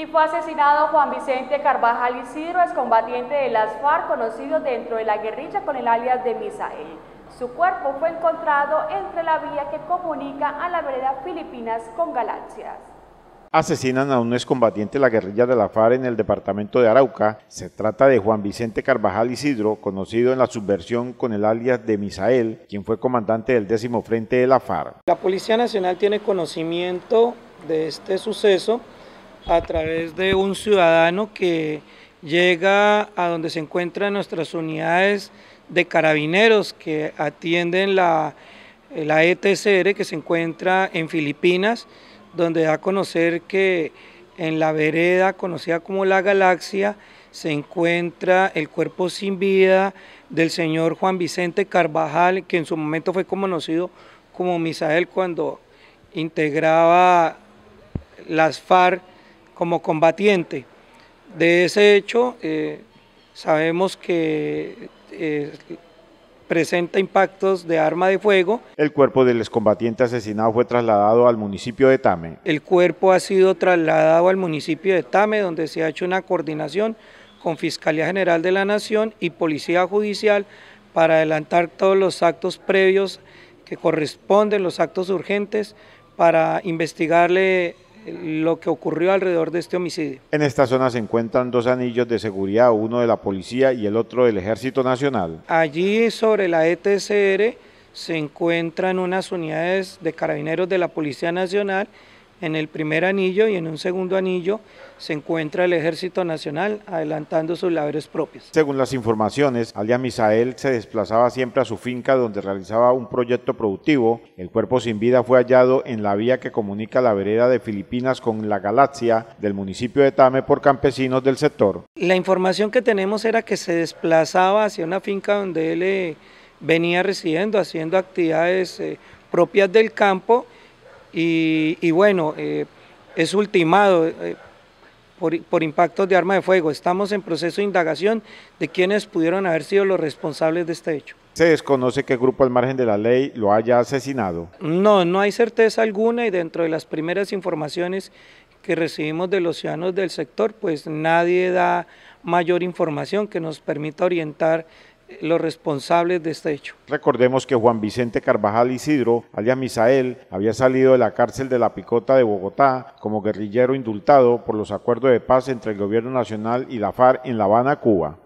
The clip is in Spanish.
y fue asesinado Juan Vicente Carvajal Isidro, excombatiente de las FARC, conocido dentro de la guerrilla con el alias de Misael. Su cuerpo fue encontrado entre la vía que comunica a la vereda Filipinas con Galaxias. Asesinan a un excombatiente de la guerrilla de la FARC en el departamento de Arauca. Se trata de Juan Vicente Carvajal Isidro, conocido en la subversión con el alias de Misael, quien fue comandante del décimo frente de la FARC. La Policía Nacional tiene conocimiento de este suceso a través de un ciudadano que llega a donde se encuentran nuestras unidades de carabineros que atienden la, la ETCR que se encuentra en Filipinas, donde da a conocer que en la vereda conocida como la galaxia se encuentra el cuerpo sin vida del señor Juan Vicente Carvajal, que en su momento fue conocido como Misael cuando integraba las FARC como combatiente. De ese hecho, eh, sabemos que eh, presenta impactos de arma de fuego. El cuerpo del excombatiente asesinado fue trasladado al municipio de Tame. El cuerpo ha sido trasladado al municipio de Tame, donde se ha hecho una coordinación con Fiscalía General de la Nación y Policía Judicial para adelantar todos los actos previos que corresponden, los actos urgentes, para investigarle lo que ocurrió alrededor de este homicidio. En esta zona se encuentran dos anillos de seguridad, uno de la policía y el otro del Ejército Nacional. Allí sobre la ETCR se encuentran unas unidades de carabineros de la Policía Nacional en el primer anillo y en un segundo anillo se encuentra el Ejército Nacional adelantando sus labores propias. Según las informaciones, Alia Misael se desplazaba siempre a su finca donde realizaba un proyecto productivo. El cuerpo sin vida fue hallado en la vía que comunica la vereda de Filipinas con la galaxia del municipio de Tame por campesinos del sector. La información que tenemos era que se desplazaba hacia una finca donde él eh, venía residiendo, haciendo actividades eh, propias del campo y, bueno, eh, es ultimado eh, por, por, impactos de arma de fuego. Estamos en proceso de indagación de quienes pudieron haber sido los responsables de este hecho. ¿Se desconoce qué grupo al margen de la ley lo haya asesinado? No, no hay certeza alguna y dentro de las primeras informaciones que recibimos de los ciudadanos del sector, pues nadie da mayor información que nos permita orientar los responsables de este hecho. Recordemos que Juan Vicente Carvajal Isidro, alias Misael, había salido de la cárcel de la Picota de Bogotá como guerrillero indultado por los acuerdos de paz entre el gobierno nacional y la FARC en La Habana, Cuba.